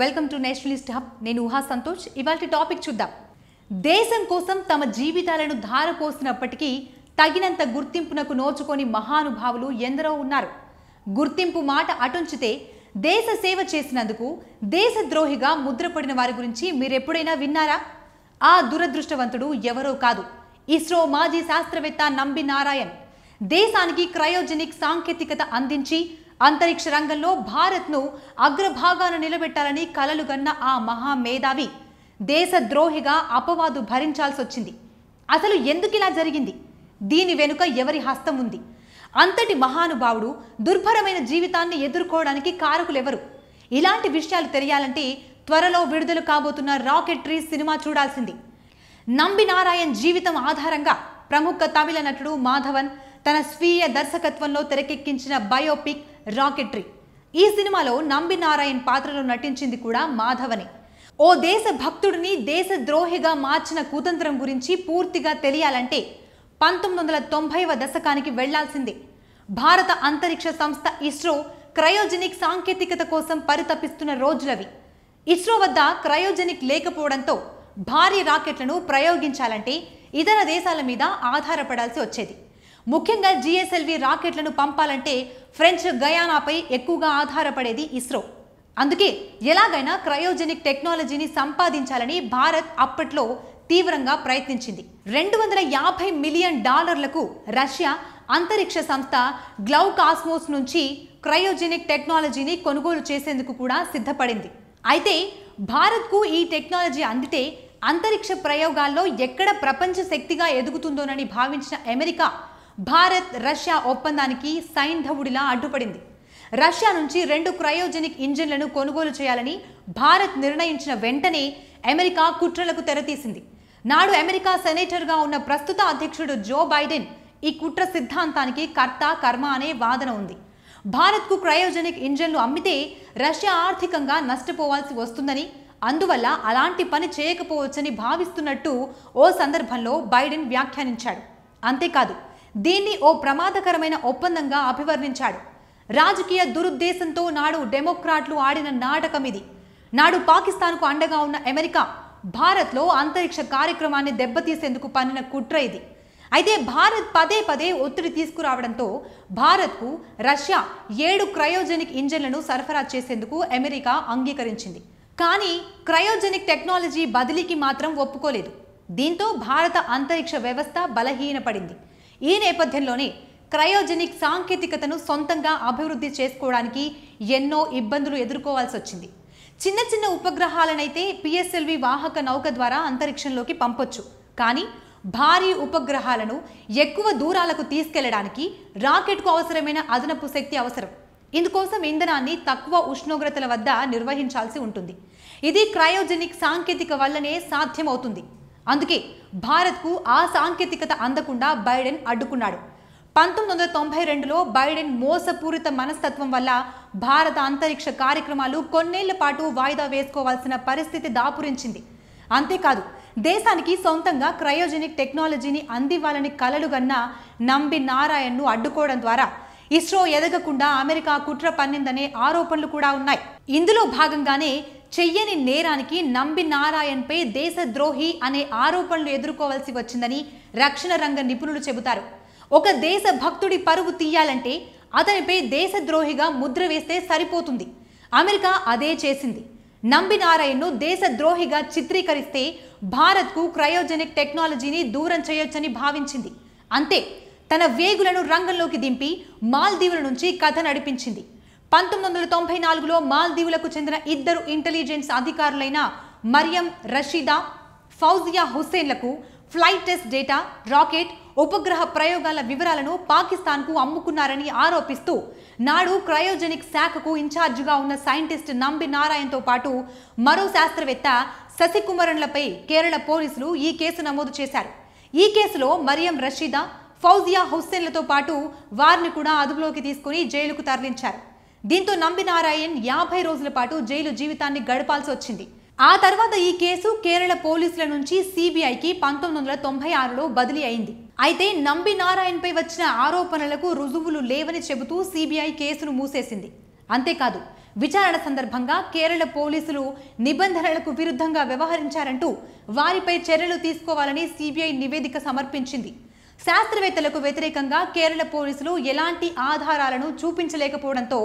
welcome to Nationalist hub నేను ఊహా సంతోష్ ఇవాళ టాపిక్ చూద్దాం దేశం కోసం తమ జీవితాలను ధారపోసినప్పటికీ తగినంత గుర్తింపునకు నోచుకొని మహానుభావులు ఎందరో ఉన్నారు గుర్తింపు మాట అటుంచితే దేశ సేవ చేసినందుకు దేశద్రోహిగా ముద్రపడిన వారి గురించి మీరెప్పుడైనా విన్నారా ఆ దురదృష్టవంతుడు ఎవరో కాదు ఇస్రో మాజీ శాస్త్రవేత్త నంబి నారాయణ్ దేశానికి క్రయోజెనిక్ సాంకేతికత అందించి అంతరిక్ష రంగంలో భారత్ను అగ్రభాగాన నిలబెట్టాలని కలలుగన్న ఆ మహామేధావి దేశద్రోహిగా అపవాదు భరించాల్సి వచ్చింది అసలు ఎందుకు ఇలా జరిగింది దీని వెనుక ఎవరి హస్తం ఉంది అంతటి మహానుభావుడు దుర్భరమైన జీవితాన్ని ఎదుర్కోవడానికి కారకులెవరు ఇలాంటి విషయాలు తెలియాలంటే త్వరలో విడుదల కాబోతున్న రాకెట్రీ సినిమా చూడాల్సింది నంబి నారాయణ్ జీవితం ఆధారంగా ప్రముఖ తమిళ నటుడు మాధవన్ తన స్వీయ దర్శకత్వంలో తెరకెక్కించిన బయోపిక్ రాకెట్రీ ఈ సినిమాలో నంబి నారాయణ్ పాత్రలో నటించింది కూడా మాధవని ఓ దేశ భక్తుడిని దేశ ద్రోహిగా మార్చిన కుతంత్రం గురించి పూర్తిగా తెలియాలంటే పంతొమ్మిది వందల తొంభైవ దశకానికి వెళ్లాల్సిందే భారత అంతరిక్ష సంస్థ ఇస్రో క్రయోజెనిక్ సాంకేతికత కోసం పరితపిస్తున్న రోజులవి ఇస్రో వద్ద క్రయోజెనిక్ లేకపోవడంతో భారీ రాకెట్లను ప్రయోగించాలంటే ఇతర దేశాల మీద ఆధారపడాల్సి వచ్చేది ముఖ్యంగా జిఎస్ఎల్వి రాకెట్లను పంపాలంటే ఫ్రెంచ్ గయానాపై ఎక్కువగా ఆధారపడేది ఇస్రో అందుకే ఎలాగైనా క్రయోజెనిక్ టెక్నాలజీని సంపాదించాలని భారత్ అప్పట్లో తీవ్రంగా ప్రయత్నించింది రెండు వందల యాభై మిలియన్ డాలర్లకు రష్యా అంతరిక్ష సంస్థ గ్లౌ కాస్మోస్ నుంచి క్రయోజెనిక్ టెక్నాలజీని కొనుగోలు చేసేందుకు కూడా సిద్ధపడింది అయితే భారత్కు ఈ టెక్నాలజీ అందితే అంతరిక్ష ప్రయోగాల్లో ఎక్కడ ప్రపంచ శక్తిగా ఎదుగుతుందోనని భావించిన అమెరికా భారత్ రష్యా ఒప్పందానికి సైంధవుడిలా అడ్డుపడింది రష్యా నుంచి రెండు క్రయోజెనిక్ ఇంజిన్లను కొనుగోలు చేయాలని భారత్ నిర్ణయించిన వెంటనే అమెరికా కుట్రలకు తెరతీసింది నాడు అమెరికా సెనేటర్గా ఉన్న ప్రస్తుత అధ్యక్షుడు జో బైడెన్ ఈ కుట్ర సిద్ధాంతానికి కర్త కర్మ అనే వాదన ఉంది భారత్కు క్రయోజెనిక్ ఇంజన్లు అమ్మితే రష్యా ఆర్థికంగా నష్టపోవాల్సి వస్తుందని అందువల్ల అలాంటి పని చేయకపోవచ్చని భావిస్తున్నట్టు ఓ సందర్భంలో బైడెన్ వ్యాఖ్యానించాడు అంతేకాదు దీన్ని ఓ ప్రమాదకరమైన ఒప్పందంగా అభివర్ణించాడు రాజకీయ దురుద్దేశంతో నాడు డెమోక్రాట్లు ఆడిన నాటకం ఇది నాడు పాకిస్తాన్కు అండగా ఉన్న అమెరికా భారత్లో అంతరిక్ష కార్యక్రమాన్ని దెబ్బతీసేందుకు పన్నిన కుట్ర ఇది అయితే భారత్ పదే పదే ఒత్తిడి తీసుకురావడంతో భారత్కు రష్యా ఏడు క్రయోజెనిక్ ఇంజన్లను సరఫరా చేసేందుకు అమెరికా అంగీకరించింది కానీ క్రయోజెనిక్ టెక్నాలజీ బదిలీకి మాత్రం ఒప్పుకోలేదు దీంతో భారత అంతరిక్ష వ్యవస్థ బలహీనపడింది ఈ నేపథ్యంలోనే క్రయోజెనిక్ సాంకేతికతను సొంతంగా అభివృద్ధి చేసుకోవడానికి ఎన్నో ఇబ్బందులు ఎదుర్కోవాల్సి వచ్చింది చిన్న చిన్న ఉపగ్రహాలనైతే పిఎస్ఎల్వి వాహక నౌక ద్వారా అంతరిక్షంలోకి పంపొచ్చు కానీ భారీ ఉపగ్రహాలను ఎక్కువ దూరాలకు తీసుకెళ్లడానికి రాకెట్కు అవసరమైన అదనపు శక్తి అవసరం ఇందుకోసం ఇంధనాన్ని తక్కువ ఉష్ణోగ్రతల వద్ద నిర్వహించాల్సి ఉంటుంది ఇది క్రయోజెనిక్ సాంకేతిక వల్లనే సాధ్యమవుతుంది అందుకే భారత్కు ఆ సాంకేతికత అందకుండా బైడెన్ అడ్డుకున్నాడు పంతొమ్మిది వందల తొంభై రెండులో బైడెన్ మోసపూరిత మనస్తత్వం వల్ల భారత అంతరిక్ష కార్యక్రమాలు కొన్నేళ్ల పాటు వాయిదా వేసుకోవాల్సిన పరిస్థితి దాపురించింది అంతేకాదు దేశానికి సొంతంగా క్రయోజెనిక్ టెక్నాలజీని అందివ్వాలని కలలుగన్న నంబి నారాయణ్ను అడ్డుకోవడం ద్వారా ఇస్రో ఎదగకుండా అమెరికా కుట్ర పన్నిందనే ఆరోపణలు కూడా ఉన్నాయి ఇందులో భాగంగానే చెయ్యని నేరానికి నంబి నారాయణ్పై దేశద్రోహి అనే ఆరోపణలు ఎదుర్కోవాల్సి వచ్చిందని రక్షణ రంగ నిపుణులు చెబుతారు ఒక దేశ భక్తుడి పరువు తీయాలంటే అతనిపై దేశద్రోహిగా ముద్ర వేస్తే సరిపోతుంది అమెరికా అదే చేసింది నంబి నారాయణ్ను దేశద్రోహిగా చిత్రీకరిస్తే భారత్కు క్రయోజెనిక్ టెక్నాలజీని దూరం చేయొచ్చని భావించింది అంతే తన వేగులను రంగంలోకి దింపి మాల్దీవుల నుంచి కథ నడిపించింది పంతొమ్మిది వందల తొంభై నాలుగులో మాల్దీవులకు చెందిన ఇద్దరు ఇంటెలిజెన్స్ అధికారులైన మరియం రషీదా ఫౌజియా హుస్సేన్లకు ఫ్లైట్ టెస్ట్ డేటా రాకెట్ ఉపగ్రహ ప్రయోగాల వివరాలను పాకిస్తాన్కు అమ్ముకున్నారని ఆరోపిస్తూ నాడు క్రయోజెనిక్ శాఖకు ఇన్ఛార్జిగా ఉన్న సైంటిస్ట్ నంబి నారాయణ్తో పాటు మరో శాస్త్రవేత్త శశికుమరన్లపై కేరళ పోలీసులు ఈ కేసు నమోదు చేశారు ఈ కేసులో మరియం రషీదా ఫౌజియా హుస్సేన్లతో పాటు వారిని కూడా అదుపులోకి తీసుకుని జైలుకు తరలించారు దీంతో నంబినారాయణ్ యాభై రోజుల పాటు జైలు జీవితాన్ని గడపాల్సి వచ్చింది ఆ తర్వాత ఈ కేసు కేరళ పోలీసుల నుంచి సిబిఐకి పంతొమ్మిది వందల తొంభై ఆరులో బదిలీ అయింది అయితే నంబి నారాయణ్పై వచ్చిన ఆరోపణలకు రుజువులు లేవని చెబుతూ సిబిఐ కేసును మూసేసింది అంతేకాదు విచారణ సందర్భంగా కేరళ పోలీసులు నిబంధనలకు విరుద్ధంగా వ్యవహరించారంటూ వారిపై చర్యలు తీసుకోవాలని సిబిఐ నివేదిక సమర్పించింది శాస్త్రవేత్తలకు వ్యతిరేకంగా కేరళ పోలీసులు ఎలాంటి ఆధారాలను చూపించలేకపోవడంతో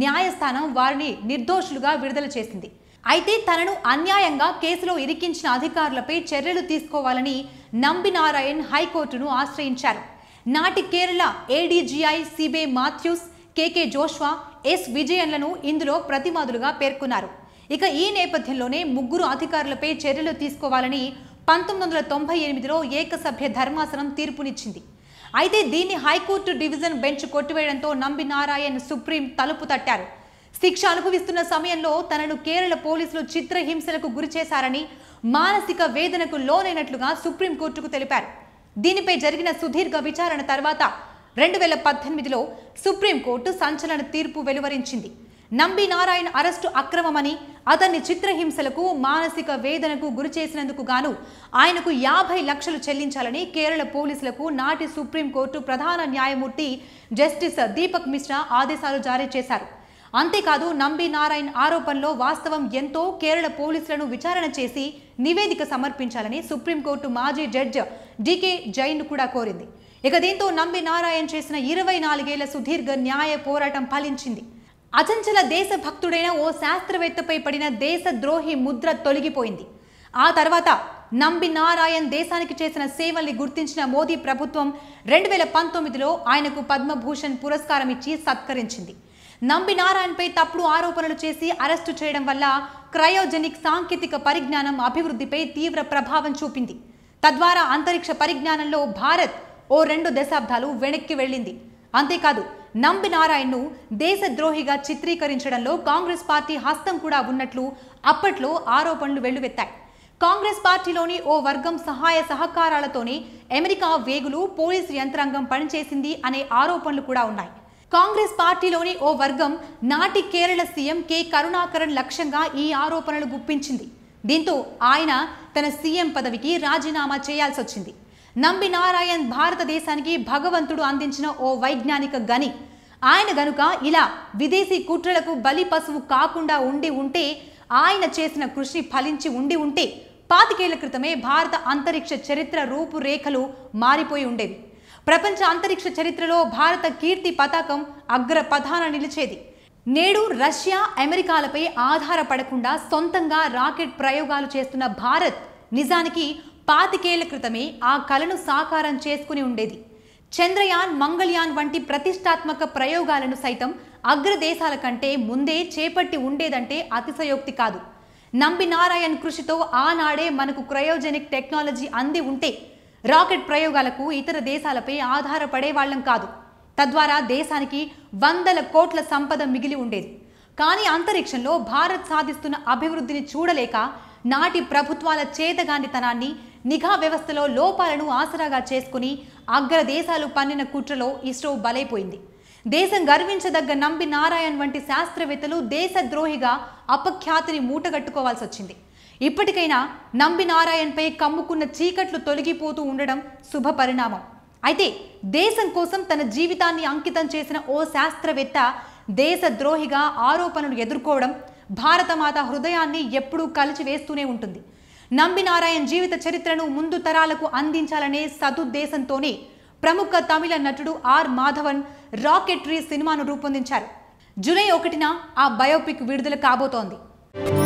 న్యాయస్థానం వారిని నిర్దోషులుగా విడుదల చేసింది అయితే తనను అన్యాయంగా కేసులో ఇరికించిన అధికారులపై చర్యలు తీసుకోవాలని నంబినారాయణ్ హైకోర్టును ఆశ్రయించారు నాటి Kerala ADGI Sibi Mathews KK Joshua S విజయన్లను ఇందులో ప్రతిమాదులుగా పేర్కొన్నారు ఇక ఈ నేపథ్యంలోనే ముగ్గురు అధికారులపై చర్యలు తీసుకోవాలని పంతొమ్మిది వందల తొంభై ఎనిమిదిలో ఏకసభ్య ధర్మాసనం తీర్పునిచ్చింది అయితే దీన్ని హైకోర్టు డివిజన్ బెంచ్ కొట్టివేయడంతో నంబి నారాయణ్ సుప్రీం తలుపు తట్టారు శిక్ష అనుభవిస్తున్న సమయంలో తనను కేరళ పోలీసులు చిత్రహింసలకు గురి చేశారని మానసిక వేదనకు లోనైనట్లుగా సుప్రీంకోర్టుకు తెలిపారు దీనిపై జరిగిన సుదీర్ఘ విచారణ తర్వాత రెండు వేల పద్దెనిమిదిలో సుప్రీంకోర్టు సంచలన తీర్పు వెలువరించింది నంబి నారాయణ్ అరెస్టు అక్రమమని అతన్ని చిత్రహింసలకు మానసిక వేదనకు గురి చేసినందుకు గాను ఆయనకు యాభై లక్షలు చెల్లించాలని కేరళ పోలీసులకు నాటి సుప్రీంకోర్టు ప్రధాన న్యాయమూర్తి జస్టిస్ దీపక్ మిశ్రా ఆదేశాలు జారీ చేశారు అంతేకాదు నంబి నారాయణ్ ఆరోపణలో వాస్తవం ఎంతో కేరళ పోలీసులను విచారణ చేసి నివేదిక సమర్పించాలని సుప్రీంకోర్టు మాజీ జడ్జ్ డికే జైన్ కూడా కోరింది ఇక దీంతో నంబి నారాయణ్ చేసిన ఇరవై నాలుగేళ్ల సుదీర్ఘ న్యాయ పోరాటం ఫలించింది అచంచల దేశ భక్తుడైన ఓ శాస్త్రవేత్తపై పడిన దేశ ద్రోహి ముద్ర తొలగిపోయింది ఆ తర్వాత నంబి నారాయణ్ దేశానికి చేసిన సేవల్ని గుర్తించిన మోదీ ప్రభుత్వం రెండు వేల పంతొమ్మిదిలో ఆయనకు పద్మభూషణ్ పురస్కారం ఇచ్చి సత్కరించింది నంబి నారాయణ్పై తప్పుడు ఆరోపణలు చేసి అరెస్టు చేయడం వల్ల క్రయోజెనిక్ సాంకేతిక పరిజ్ఞానం అభివృద్ధిపై తీవ్ర ప్రభావం చూపింది తద్వారా అంతరిక్ష పరిజ్ఞానంలో భారత్ ఓ రెండు దశాబ్దాలు వెనక్కి వెళ్ళింది అంతేకాదు నంబి నారాయణ్ను దేశద్రోహిగా చిత్రీకరించడంలో కాంగ్రెస్ పార్టీ హస్తం కూడా ఉన్నట్లు అప్పట్లో ఆరోపణలు వెల్లువెత్తాయి కాంగ్రెస్ పార్టీలోని ఓ వర్గం సహాయ సహకారాలతోనే అమెరికా వేగులు పోలీసు యంత్రాంగం పనిచేసింది అనే ఆరోపణలు కూడా ఉన్నాయి కాంగ్రెస్ పార్టీలోని ఓ వర్గం నాటి కేరళ సీఎం కె కరుణాకరన్ లక్ష్యంగా ఈ ఆరోపణలు గుప్పించింది దీంతో ఆయన తన సీఎం పదవికి రాజీనామా చేయాల్సి వచ్చింది నంబి నారాయణ్ భారతదేశానికి భగవంతుడు అందించిన ఓ వైజ్ఞానిక గని ఆయన గనుక ఇలా విదేశీ కుట్రలకు బలి పశువు కాకుండా ఉండి ఉంటే ఆయన చేసిన కృషి ఫలించి ఉండి ఉంటే పాతికేళ్ల క్రితమే భారత అంతరిక్ష చరిత్ర రూపురేఖలు మారిపోయి ఉండేవి ప్రపంచ అంతరిక్ష చరిత్రలో భారత కీర్తి పతాకం అగ్ర పధాన నిలిచేది నేడు రష్యా అమెరికాలపై ఆధారపడకుండా సొంతంగా రాకెట్ ప్రయోగాలు చేస్తున్న భారత్ నిజానికి పాతికేళ్ల క్రితమే ఆ కలను సాకారం చేసుకుని ఉండేది చంద్రయాన్ మంగళయాన్ వంటి ప్రతిష్టాత్మక ప్రయోగాలను సైతం అగ్రదేశాల కంటే ముందే చేపట్టి ఉండేదంటే అతిశయోక్తి కాదు నంబి నారాయణ్ కృషితో ఆనాడే మనకు క్రయోజెనిక్ టెక్నాలజీ అంది ఉంటే రాకెట్ ప్రయోగాలకు ఇతర దేశాలపై ఆధారపడే వాళ్ళం కాదు తద్వారా దేశానికి వందల కోట్ల సంపద మిగిలి ఉండేది కానీ అంతరిక్షంలో భారత్ సాధిస్తున్న అభివృద్ధిని చూడలేక నాటి ప్రభుత్వాల చేతగానితనాన్ని నిఘా వ్యవస్థలో లోపాలను ఆసరాగా చేసుకుని అగ్ర దేశాలు పన్నిన కుట్రలో ఇస్రో బలైపోయింది దేశం గర్వించదగ్గ నంబి నారాయణ్ వంటి శాస్త్రవేత్తలు దేశద్రోహిగా అపఖ్యాతిని మూటగట్టుకోవాల్సి వచ్చింది ఇప్పటికైనా నంబి నారాయణ్పై కమ్ముకున్న చీకట్లు తొలగిపోతూ ఉండడం శుభ పరిణామం అయితే దేశం కోసం తన జీవితాన్ని అంకితం చేసిన ఓ శాస్త్రవేత్త దేశద్రోహిగా ఆరోపణలు ఎదుర్కోవడం భారతమాత హృదయాన్ని ఎప్పుడూ కలిచివేస్తూనే ఉంటుంది నంబినారాయణ్ జీవిత చరిత్రను ముందు తరాలకు అందించాలనే సదుద్దేశంతోనే ప్రముఖ తమిళ నటుడు ఆర్ మాధవన్ రాకెట్రీ సినిమాను రూపొందించారు జూలై ఒకటిన ఆ బయోపిక్ విడుదల కాబోతోంది